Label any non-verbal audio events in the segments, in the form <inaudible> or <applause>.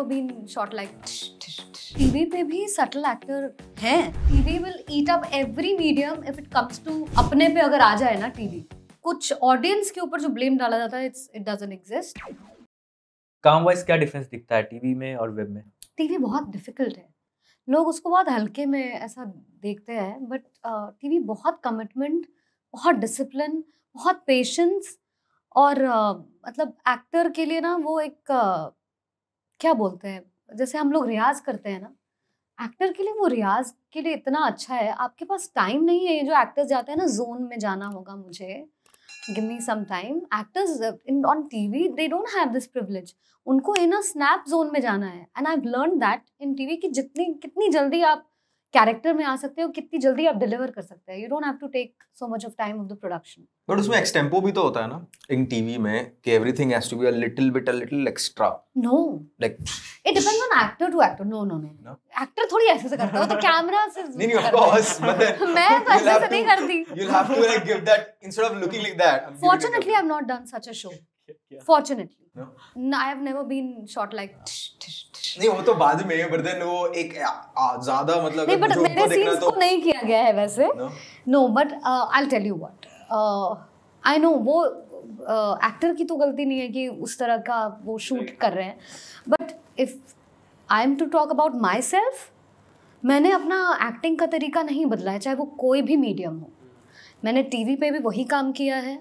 पे भी subtle actor हैं TV will eat up every medium if it comes to अपने पे अगर आ जाए ना टीवी कुछ ऑडियंस के ऊपर जो ब्लेम डाला जाता है इट्स इट डजंट एग्जिस्ट काम वाइज क्या डिफरेंस दिखता है टीवी में और वेब में टीवी बहुत डिफिकल्ट है लोग उसको बहुत हल्के में ऐसा देखते हैं बट टीवी बहुत कमिटमेंट बहुत डिसिप्लिन बहुत पेशेंस और मतलब एक्टर के लिए ना वो एक uh, क्या बोलते हैं जैसे हम लोग रियाज करते हैं ना एक्टर के लिए वो रियाज के लिए इतना अच्छा है आपके पास टाइम नहीं है ये जो एक्टर्स जाते हैं ना जोन में जाना होगा मुझे give me some time actors in on TV they don't have this privilege उनको इन अ स्नैप जोन में जाना है and I learn that in TV कि जितनी कितनी जल्दी आप कैरेक्टर में आ सकते हो कितनी जल्दी आप डिलीवर कर सकते हैं you don't have to take so much of time of the production but उसमें एक्सटेम्पो भी तो होता है ना इन टीवी में कि everything has to be a little bit a little extra no like it depends on actor to actor no no no actor थोड़ी ऐसे से करता है तो कैमरा <laughs> <laughs> तो से नहीं नहीं ऑफ कोर्स मैं तो ऐसे से नहीं करती you will have to like give that instead of looking like that fortunately I have not done such a show fortunately I have never been shot like नहीं वो तो बाद में बट देन वो एक ज्यादा मतलब नहीं बट मेरे सीन्स को तो- तो नहीं किया गया है वैसे no but I will tell you what I know वो एक्टर uh, की तो गलती नहीं है कि उस तरह का वो शूट कर रहे हैं but if I am to talk about myself मैंने अपना एक्टिंग का तरीका नहीं बदला है चाहे वो कोई भी मीडियम हो मैंने टीवी पे भी वही काम किया है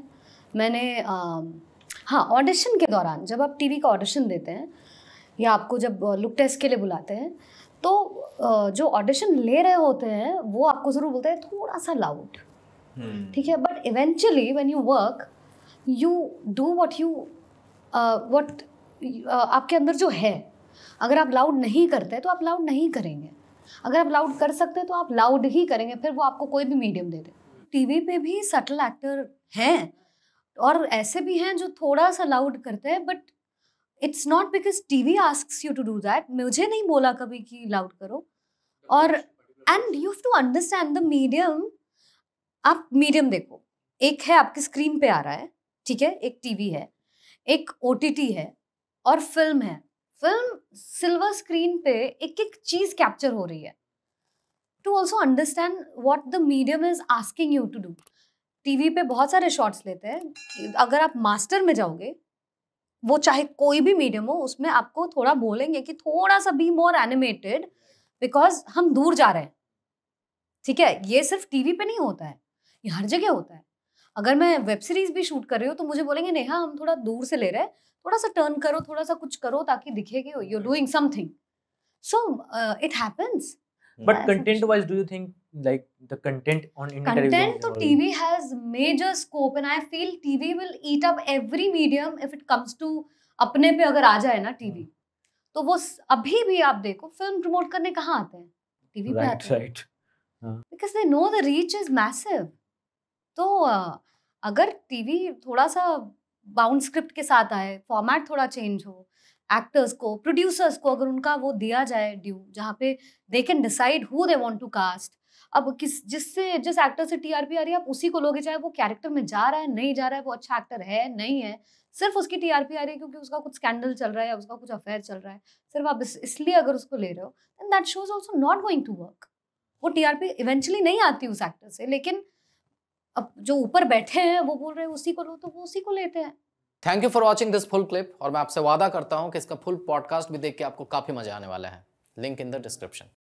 मैंने uh, हाँ ऑडिशन के दौरान जब आप टीवी का ऑडिशन देते हैं या आपको जब लुक टेस्ट के लिए बुलाते हैं तो जो ऑडिशन ले रहे होते हैं वो आपको ज़रूर बोलते हैं थोड़ा सा लाउड हम्म। ठीक है but eventually when you work you do what you what आपके अंदर जो है अगर आप लाउड नहीं करते तो आप लाउड नहीं करेंगे अगर आप लाउड कर सकते हैं तो आप लाउड ही करेंगे फिर वो आपको कोई भी मीडियम दे दे टीवी पे भी सटल एक्टर हैं और ऐसे भी हैं जो थोड़ा सा लाउड करते हैं but it's not because T V asks you to do that मुझे नहीं बोला कभी कि लाउड करो और and you have to understand the medium आप मीडियम देखो एक है आपके स्क्रीन पे आ रहा है ठीक है एक टीवी है एक ओ है और फिल्म है फिल्म सिल्वर स्क्रीन पे एक एक चीज कैप्चर हो रही है to also understand what the medium is asking you to do TV पे बहुत सारे शॉट्स लेते हैं अगर आप मास्टर में जाओगे वो चाहे कोई भी मीडियम हो उसमें आपको थोड़ा बोलेंगे कि थोड़ा सा बी मोर एनिमेटेड बिकॉज हम दूर जा रहे हैं ठीक है ये सिर्फ टीवी पे नहीं होता है ये हर जगह होता है अगर मैं वेब सीरीज भी शूट कर रही हूँ तो मुझे बोलेंगे नेहा हम थोड़ा दूर से ले रहे हैं थोड़ा सा टर्न करो थोड़ा सा कुछ करो ताकि दिखेगी कि you doing something so it happens but content wise do you think like the content on internet content तो TV has major scope and I feel TV will eat up every medium if it comes to अपने पे अगर आ जाए ना TV hmm. तो वो अभी भी आप देखो फिल्म प्रमोट करने कहाँ आते हैं टीवी पे आते हैं because they know the reach is massive तो अगर टीवी थोड़ा सा बाउंड स्क्रिप्ट के साथ आए फॉर्मेट थोड़ा चेंज हो एक्टर्स को प्रोड्यूसर्स को अगर उनका वो दिया जाए ड्यू जहाँ पे they can decide who they want to cast अब किस जिससे जिस एक्टर से टीआरपी आ रही है आप उसी को लोगे चाहे वो कैरेक्टर में जा रहा है नहीं जा रहा है वो अच्छा एक्टर है नहीं है सिर्फ उसकी टीआरपी आ रही है क्योंकि उसका कुछ स्कैंडल चल रहा है उसका कुछ अफेयर चल रहा है सिर्फ आप इस, इसलिए अगर उसको ले रहे हो then that shows also not going to work वो टीआरपी इवेंचुअली नहीं आती उस एक्टर से लेकिन अब जो ऊपर बैठे हैं वो बोल रहे हैं उसी को लो तो वो उसी को लेते हैं thank you for watching this full clip और मैं आपसे वादा करता हूँ कि इसका फुल पॉडकास्ट भी देख के आपको काफ़ी मजा आने वाला है लिंक इन द डिस्क्रिप्शन